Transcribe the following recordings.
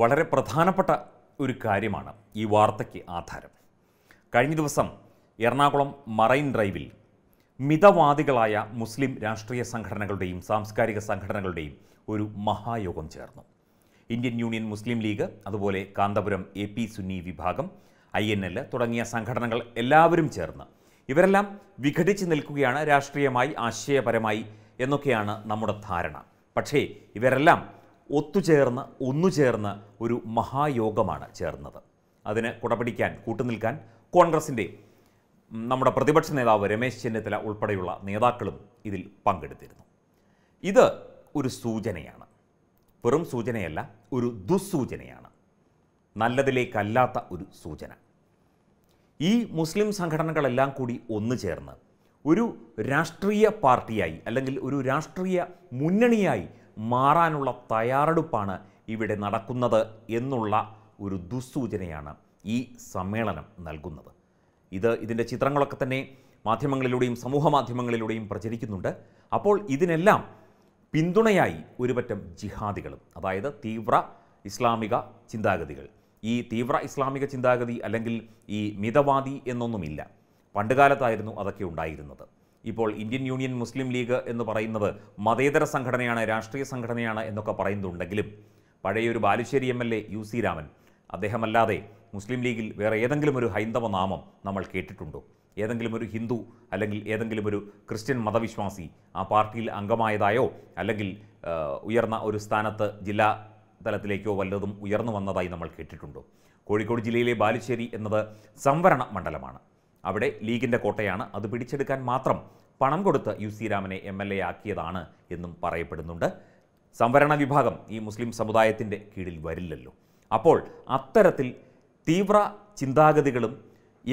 വളരെ പ്രധാനപ്പെട്ട ഒരു കാര്യമാണ് ഈ വാർത്തയ്ക്ക് ആധാരം കഴിഞ്ഞ ദിവസം എറണാകുളം മറൈൻ ഡ്രൈവിൽ മിതവാദികളായ മുസ്ലിം രാഷ്ട്രീയ സംഘടനകളുടെയും സാംസ്കാരിക സംഘടനകളുടെയും ഒരു മഹായോഗം ചേർന്നു ഇന്ത്യൻ യൂണിയൻ മുസ്ലിം ലീഗ് അതുപോലെ കാന്തപുരം എ പി സുന്നി വിഭാഗം ഐ എൻ എൽ തുടങ്ങിയ സംഘടനകൾ എല്ലാവരും ചേർന്ന് ഇവരെല്ലാം വിഘടിച്ച് നിൽക്കുകയാണ് രാഷ്ട്രീയമായി ആശയപരമായി എന്നൊക്കെയാണ് നമ്മുടെ ധാരണ പക്ഷേ ഇവരെല്ലാം ഒത്തുചേർന്ന് ഒന്നുചേർന്ന് ഒരു മഹായോഗമാണ് ചേർന്നത് അതിന് കുടപിടിക്കാൻ കൂട്ടുനിൽക്കാൻ കോൺഗ്രസിൻ്റെ നമ്മുടെ പ്രതിപക്ഷ നേതാവ് രമേശ് ചെന്നിത്തല ഉൾപ്പെടെയുള്ള നേതാക്കളും ഇതിൽ പങ്കെടുത്തിരുന്നു ഇത് ഒരു സൂചനയാണ് വെറും സൂചനയല്ല ഒരു ദുസ്സൂചനയാണ് നല്ലതിലേക്കല്ലാത്ത ഒരു സൂചന ഈ മുസ്ലിം സംഘടനകളെല്ലാം കൂടി ഒന്നു ചേർന്ന് ഒരു രാഷ്ട്രീയ പാർട്ടിയായി അല്ലെങ്കിൽ ഒരു രാഷ്ട്രീയ മുന്നണിയായി മാറാനുള്ള തയ്യാറെടുപ്പാണ് ഇവിടെ നടക്കുന്നത് എന്നുള്ള ഒരു ദുസ്സൂചനയാണ് ഈ സമ്മേളനം നൽകുന്നത് ഇത് ഇതിൻ്റെ ചിത്രങ്ങളൊക്കെ തന്നെ മാധ്യമങ്ങളിലൂടെയും സമൂഹ മാധ്യമങ്ങളിലൂടെയും പ്രചരിക്കുന്നുണ്ട് അപ്പോൾ ഇതിനെല്ലാം പിന്തുണയായി ഒരുപറ്റം ജിഹാദികളും അതായത് തീവ്ര ഇസ്ലാമിക ചിന്താഗതികൾ ഈ തീവ്ര ഇസ്ലാമിക ചിന്താഗതി അല്ലെങ്കിൽ ഈ മിതവാദി എന്നൊന്നുമില്ല പണ്ടുകാലത്തായിരുന്നു അതൊക്കെ ഉണ്ടായിരുന്നത് ഇപ്പോൾ ഇന്ത്യൻ യൂണിയൻ മുസ്ലിം ലീഗ് എന്ന് പറയുന്നത് മതേതര സംഘടനയാണ് രാഷ്ട്രീയ സംഘടനയാണ് എന്നൊക്കെ പറയുന്നുണ്ടെങ്കിലും പഴയൊരു Balussery M L A U C Raman അദ്ദേഹമല്ലാതെ മുസ്ലിം ലീഗിൽ വേറെ ഏതെങ്കിലും ഒരു ഹൈന്ദവ നാമം നമ്മൾ കേട്ടിട്ടുണ്ടോ ഏതെങ്കിലും ഒരു ഹിന്ദു അല്ലെങ്കിൽ ഏതെങ്കിലും ഒരു ക്രിസ്ത്യൻ മതവിശ്വാസി ആ പാർട്ടിയിൽ അംഗമായതായോ അല്ലെങ്കിൽ ഉയർന്ന ഒരു സ്ഥാനത്ത് ജില്ലാ തലത്തിലേക്കോ വല്ലതും ഉയർന്നു വന്നതായി നമ്മൾ കേട്ടിട്ടുണ്ടോ കോഴിക്കോട് ജില്ലയിലെ ബാലുശ്ശേരി എന്നത് സംവരണ മണ്ഡലമാണ് അവിടെ ലീഗിൻ്റെ കോട്ടയാണ് അത് പിടിച്ചെടുക്കാൻ മാത്രം പണം കൊടുത്ത് യു സി രാമനെ എം എൽ എ ആക്കിയതാണ് എന്നും പറയപ്പെടുന്നുണ്ട് സംവരണ വിഭാഗം ഈ മുസ്ലിം സമുദായത്തിൻ്റെ കീഴിൽ വരില്ലല്ലോ അപ്പോൾ അത്തരത്തിൽ തീവ്ര ചിന്താഗതികളും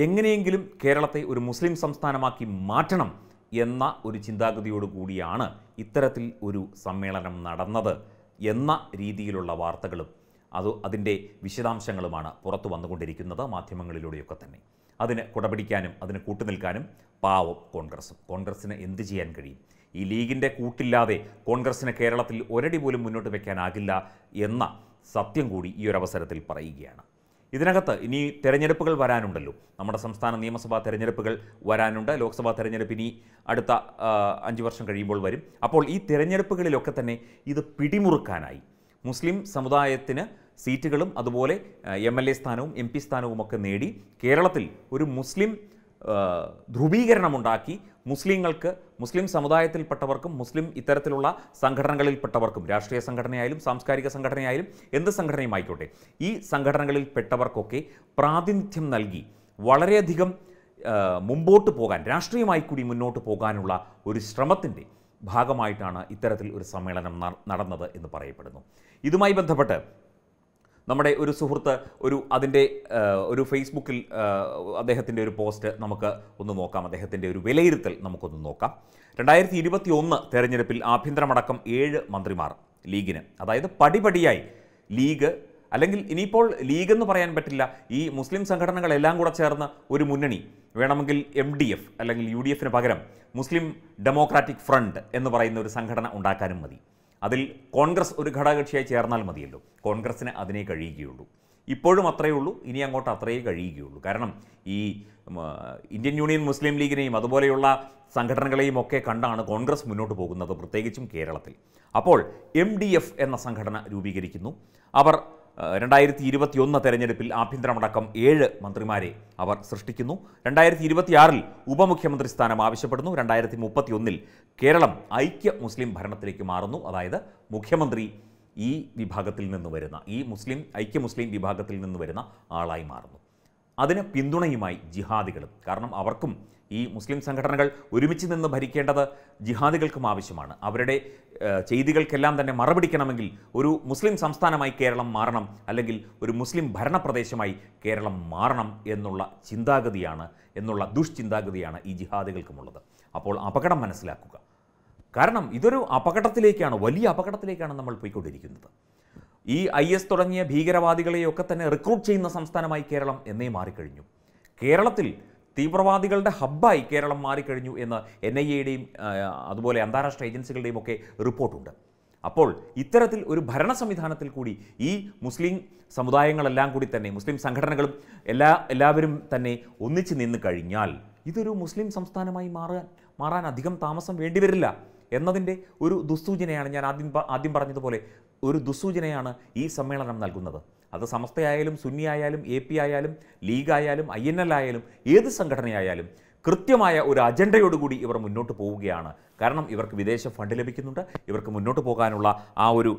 എങ്ങനെയെങ്കിലും കേരളത്തെ ഒരു മുസ്ലിം സംസ്ഥാനമാക്കി മാറ്റണം എന്ന ഒരു ചിന്താഗതിയോടുകൂടിയാണ് ഇത്തരത്തിൽ ഒരു സമ്മേളനം നടന്നത് എന്ന രീതിയിലുള്ള വാർത്തകളും അത് അതിൻ്റെ വിശദാംശങ്ങളുമാണ് പുറത്തു വന്നുകൊണ്ടിരിക്കുന്നത് മാധ്യമങ്ങളിലൂടെയൊക്കെ തന്നെ അതിന് കുടപിടിക്കാനും അതിന് കൂട്ടുനിൽക്കാനും പാവം കോൺഗ്രസ് കോൺഗ്രസ്സിന് എന്ത് ചെയ്യാൻ കഴിയും ഈ ലീഗിൻ്റെ കൂട്ടില്ലാതെ കോൺഗ്രസ്സിന് കേരളത്തിൽ ഒരടി പോലും മുന്നോട്ട് വയ്ക്കാനാകില്ല എന്ന സത്യം കൂടി ഈ ഒരു അവസരത്തിൽ പറയുകയാണ് ഇതിനകത്ത് ഇനി തെരഞ്ഞെടുപ്പുകൾ വരാനുണ്ടല്ലോ നമ്മുടെ സംസ്ഥാന നിയമസഭാ തെരഞ്ഞെടുപ്പുകൾ വരാനുണ്ട് ലോക്സഭാ തെരഞ്ഞെടുപ്പ് ഇനി അടുത്ത അഞ്ച് വർഷം കഴിയുമ്പോൾ വരും അപ്പോൾ ഈ തെരഞ്ഞെടുപ്പുകളിലൊക്കെ തന്നെ ഇത് പിടിമുറുക്കാനായി മുസ്ലിം സമുദായത്തിന് സീറ്റുകളും അതുപോലെ എം എൽ എ സ്ഥാനവും എം പി ഒക്കെ നേടി കേരളത്തിൽ ഒരു മുസ്ലിം ധ്രുവീകരണമുണ്ടാക്കി മുസ്ലിങ്ങൾക്ക് മുസ്ലിം സമുദായത്തിൽപ്പെട്ടവർക്കും മുസ്ലിം ഇത്തരത്തിലുള്ള സംഘടനകളിൽപ്പെട്ടവർക്കും രാഷ്ട്രീയ സംഘടനയായാലും സാംസ്കാരിക സംഘടനയായാലും എന്ത് ആയിക്കോട്ടെ ഈ സംഘടനകളിൽപ്പെട്ടവർക്കൊക്കെ പ്രാതിനിധ്യം നൽകി വളരെയധികം മുമ്പോട്ട് പോകാൻ രാഷ്ട്രീയമായി കൂടി മുന്നോട്ട് പോകാനുള്ള ഒരു ശ്രമത്തിൻ്റെ ഭാഗമായിട്ടാണ് ഇത്തരത്തിൽ ഒരു സമ്മേളനം നടന്നത് എന്ന് പറയപ്പെടുന്നു ഇതുമായി ബന്ധപ്പെട്ട് നമ്മുടെ ഒരു സുഹൃത്ത് ഒരു അതിൻ്റെ ഒരു ഫേസ്ബുക്കിൽ അദ്ദേഹത്തിൻ്റെ ഒരു പോസ്റ്റ് നമുക്ക് ഒന്ന് നോക്കാം അദ്ദേഹത്തിൻ്റെ ഒരു വിലയിരുത്തൽ നമുക്കൊന്ന് നോക്കാം രണ്ടായിരത്തി ഇരുപത്തി ഒന്ന് തെരഞ്ഞെടുപ്പിൽ ആഭ്യന്തരമടക്കം ഏഴ് മന്ത്രിമാർ ലീഗിന് അതായത് പടിപടിയായി ലീഗ് അല്ലെങ്കിൽ ഇനിയിപ്പോൾ ലീഗ് എന്ന് പറയാൻ പറ്റില്ല ഈ മുസ്ലിം സംഘടനകളെല്ലാം കൂടെ ചേർന്ന് ഒരു മുന്നണി വേണമെങ്കിൽ എം ഡി എഫ് അല്ലെങ്കിൽ യു ഡി എഫിന് പകരം മുസ്ലിം ഡെമോക്രാറ്റിക് ഫ്രണ്ട് എന്ന് പറയുന്ന ഒരു സംഘടന ഉണ്ടാക്കാനും മതി അതിൽ കോൺഗ്രസ് ഒരു ഘടകകക്ഷിയായി ചേർന്നാൽ മതിയല്ലോ കോൺഗ്രസ്സിന് അതിനെ കഴിയുകയുള്ളൂ ഇപ്പോഴും അത്രയേ ഉള്ളൂ ഇനി അങ്ങോട്ട് അത്രയേ കഴിയുകയുള്ളൂ കാരണം ഈ ഇന്ത്യൻ യൂണിയൻ മുസ്ലിം ലീഗിനെയും അതുപോലെയുള്ള സംഘടനകളെയും ഒക്കെ കണ്ടാണ് കോൺഗ്രസ് മുന്നോട്ട് പോകുന്നത് പ്രത്യേകിച്ചും കേരളത്തിൽ അപ്പോൾ എം എന്ന സംഘടന രൂപീകരിക്കുന്നു അവർ രണ്ടായിരത്തി ഒന്ന് തെരഞ്ഞെടുപ്പിൽ ആഭ്യന്തരമടക്കം ഏഴ് മന്ത്രിമാരെ അവർ സൃഷ്ടിക്കുന്നു രണ്ടായിരത്തി ഇരുപത്തിയാറിൽ ഉപമുഖ്യമന്ത്രി സ്ഥാനം ആവശ്യപ്പെടുന്നു രണ്ടായിരത്തി മുപ്പത്തിയൊന്നിൽ കേരളം ഐക്യ മുസ്ലിം ഭരണത്തിലേക്ക് മാറുന്നു അതായത് മുഖ്യമന്ത്രി ഈ വിഭാഗത്തിൽ നിന്ന് വരുന്ന ഈ മുസ്ലിം ഐക്യ മുസ്ലിം വിഭാഗത്തിൽ നിന്ന് വരുന്ന ആളായി മാറുന്നു അതിന് പിന്തുണയുമായി ജിഹാദികളും കാരണം അവർക്കും ഈ മുസ്ലിം സംഘടനകൾ ഒരുമിച്ച് നിന്ന് ഭരിക്കേണ്ടത് ജിഹാദികൾക്കും ആവശ്യമാണ് അവരുടെ ചെയ്തികൾക്കെല്ലാം തന്നെ മറുപടിക്കണമെങ്കിൽ ഒരു മുസ്ലിം സംസ്ഥാനമായി കേരളം മാറണം അല്ലെങ്കിൽ ഒരു മുസ്ലിം ഭരണപ്രദേശമായി കേരളം മാറണം എന്നുള്ള ചിന്താഗതിയാണ് എന്നുള്ള ദുഷ്ചിന്താഗതിയാണ് ഈ ജിഹാദികൾക്കുമുള്ളത് അപ്പോൾ അപകടം മനസ്സിലാക്കുക കാരണം ഇതൊരു അപകടത്തിലേക്കാണ് വലിയ അപകടത്തിലേക്കാണ് നമ്മൾ പോയിക്കൊണ്ടിരിക്കുന്നത് ഈ ഐ എസ് തുടങ്ങിയ ഭീകരവാദികളെയൊക്കെ തന്നെ റിക്രൂട്ട് ചെയ്യുന്ന സംസ്ഥാനമായി കേരളം എന്നേ മാറിക്കഴിഞ്ഞു കേരളത്തിൽ തീവ്രവാദികളുടെ ഹബ്ബായി കേരളം മാറിക്കഴിഞ്ഞു എന്ന് എൻ ഐ എയുടെയും അതുപോലെ അന്താരാഷ്ട്ര ഏജൻസികളുടെയും ഒക്കെ റിപ്പോർട്ടുണ്ട് അപ്പോൾ ഇത്തരത്തിൽ ഒരു ഭരണ സംവിധാനത്തിൽ കൂടി ഈ മുസ്ലിം സമുദായങ്ങളെല്ലാം കൂടി തന്നെ മുസ്ലിം സംഘടനകളും എല്ലാ എല്ലാവരും തന്നെ ഒന്നിച്ച് നിന്ന് കഴിഞ്ഞാൽ ഇതൊരു മുസ്ലിം സംസ്ഥാനമായി മാറാൻ മാറാൻ അധികം താമസം വേണ്ടിവരില്ല എന്നതിൻ്റെ ഒരു ദുസ്സൂചനയാണ് ഞാൻ ആദ്യം ആദ്യം പറഞ്ഞതുപോലെ ഒരു ദുസ്സൂചനയാണ് ഈ സമ്മേളനം നൽകുന്നത് അത് സമസ്തയായാലും സുന്നി ആയാലും എ പി ആയാലും ലീഗായാലും ഐ എൻ എൽ ആയാലും ഏത് സംഘടനയായാലും കൃത്യമായ ഒരു അജണ്ടയോടുകൂടി ഇവർ മുന്നോട്ട് പോവുകയാണ് കാരണം ഇവർക്ക് വിദേശ ഫണ്ട് ലഭിക്കുന്നുണ്ട് ഇവർക്ക് മുന്നോട്ട് പോകാനുള്ള ആ ഒരു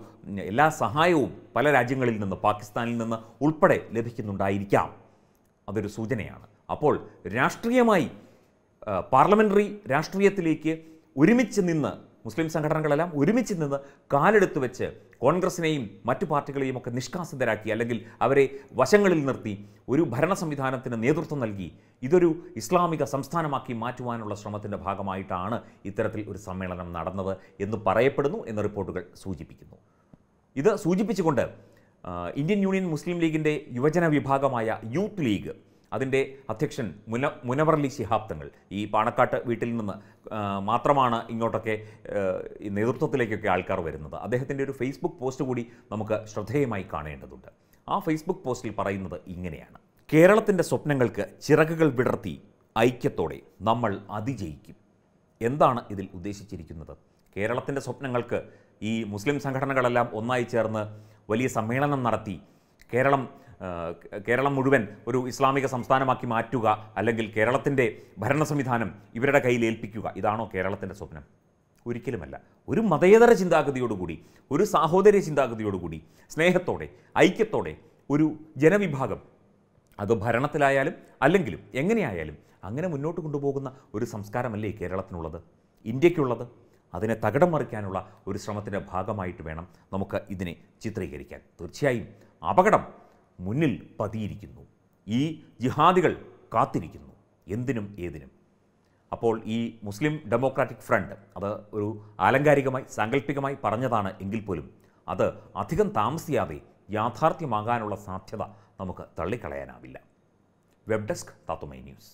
എല്ലാ സഹായവും പല രാജ്യങ്ങളിൽ നിന്ന് പാകിസ്ഥാനിൽ നിന്ന് ഉൾപ്പെടെ ലഭിക്കുന്നുണ്ടായിരിക്കാം അതൊരു സൂചനയാണ് അപ്പോൾ രാഷ്ട്രീയമായി പാർലമെൻ്ററി രാഷ്ട്രീയത്തിലേക്ക് ഒരുമിച്ച് നിന്ന് മുസ്ലിം സംഘടനകളെല്ലാം ഒരുമിച്ച് നിന്ന് കാലെടുത്ത് വെച്ച് കോൺഗ്രസിനെയും മറ്റു പാർട്ടികളെയും ഒക്കെ നിഷ്കാസിതരാക്കി അല്ലെങ്കിൽ അവരെ വശങ്ങളിൽ നിർത്തി ഒരു ഭരണ സംവിധാനത്തിന് നേതൃത്വം നൽകി ഇതൊരു ഇസ്ലാമിക സംസ്ഥാനമാക്കി മാറ്റുവാനുള്ള ശ്രമത്തിൻ്റെ ഭാഗമായിട്ടാണ് ഇത്തരത്തിൽ ഒരു സമ്മേളനം നടന്നത് എന്ന് പറയപ്പെടുന്നു എന്ന റിപ്പോർട്ടുകൾ സൂചിപ്പിക്കുന്നു ഇത് സൂചിപ്പിച്ചുകൊണ്ട് ഇന്ത്യൻ യൂണിയൻ മുസ്ലിം ലീഗിൻ്റെ യുവജന വിഭാഗമായ യൂത്ത് ലീഗ് അതിൻ്റെ അധ്യക്ഷൻ മുന മുനവർലി ശിഹാബ് തങ്ങൾ ഈ പാണക്കാട്ട് വീട്ടിൽ നിന്ന് മാത്രമാണ് ഇങ്ങോട്ടൊക്കെ നേതൃത്വത്തിലേക്കൊക്കെ ആൾക്കാർ വരുന്നത് അദ്ദേഹത്തിൻ്റെ ഒരു ഫേസ്ബുക്ക് പോസ്റ്റ് കൂടി നമുക്ക് ശ്രദ്ധേയമായി കാണേണ്ടതുണ്ട് ആ ഫേസ്ബുക്ക് പോസ്റ്റിൽ പറയുന്നത് ഇങ്ങനെയാണ് കേരളത്തിൻ്റെ സ്വപ്നങ്ങൾക്ക് ചിറകുകൾ വിടർത്തി ഐക്യത്തോടെ നമ്മൾ അതിജയിക്കും എന്താണ് ഇതിൽ ഉദ്ദേശിച്ചിരിക്കുന്നത് കേരളത്തിൻ്റെ സ്വപ്നങ്ങൾക്ക് ഈ മുസ്ലിം സംഘടനകളെല്ലാം ഒന്നായി ചേർന്ന് വലിയ സമ്മേളനം നടത്തി കേരളം കേരളം മുഴുവൻ ഒരു ഇസ്ലാമിക സംസ്ഥാനമാക്കി മാറ്റുക അല്ലെങ്കിൽ കേരളത്തിൻ്റെ ഭരണ സംവിധാനം ഇവരുടെ കയ്യിൽ ഏൽപ്പിക്കുക ഇതാണോ കേരളത്തിൻ്റെ സ്വപ്നം ഒരിക്കലുമല്ല ഒരു മതേതര ചിന്താഗതിയോടുകൂടി ഒരു സാഹോദര്യ ചിന്താഗതിയോടുകൂടി സ്നേഹത്തോടെ ഐക്യത്തോടെ ഒരു ജനവിഭാഗം അത് ഭരണത്തിലായാലും അല്ലെങ്കിലും എങ്ങനെയായാലും അങ്ങനെ മുന്നോട്ട് കൊണ്ടുപോകുന്ന ഒരു സംസ്കാരമല്ലേ കേരളത്തിനുള്ളത് ഇന്ത്യക്കുള്ളത് അതിനെ തകിടം മറിക്കാനുള്ള ഒരു ശ്രമത്തിൻ്റെ ഭാഗമായിട്ട് വേണം നമുക്ക് ഇതിനെ ചിത്രീകരിക്കാൻ തീർച്ചയായും അപകടം മുന്നിൽ പതിയിരിക്കുന്നു ഈ ജിഹാദികൾ കാത്തിരിക്കുന്നു എന്തിനും ഏതിനും അപ്പോൾ ഈ മുസ്ലിം ഡെമോക്രാറ്റിക് ഫ്രണ്ട് അത് ഒരു ആലങ്കാരികമായി സാങ്കല്പികമായി പറഞ്ഞതാണ് എങ്കിൽ പോലും അത് അധികം താമസിയാതെ യാഥാർത്ഥ്യമാകാനുള്ള സാധ്യത നമുക്ക് തള്ളിക്കളയാനാവില്ല വെബ് ഡെസ്ക് താത്തുമൈ ന്യൂസ്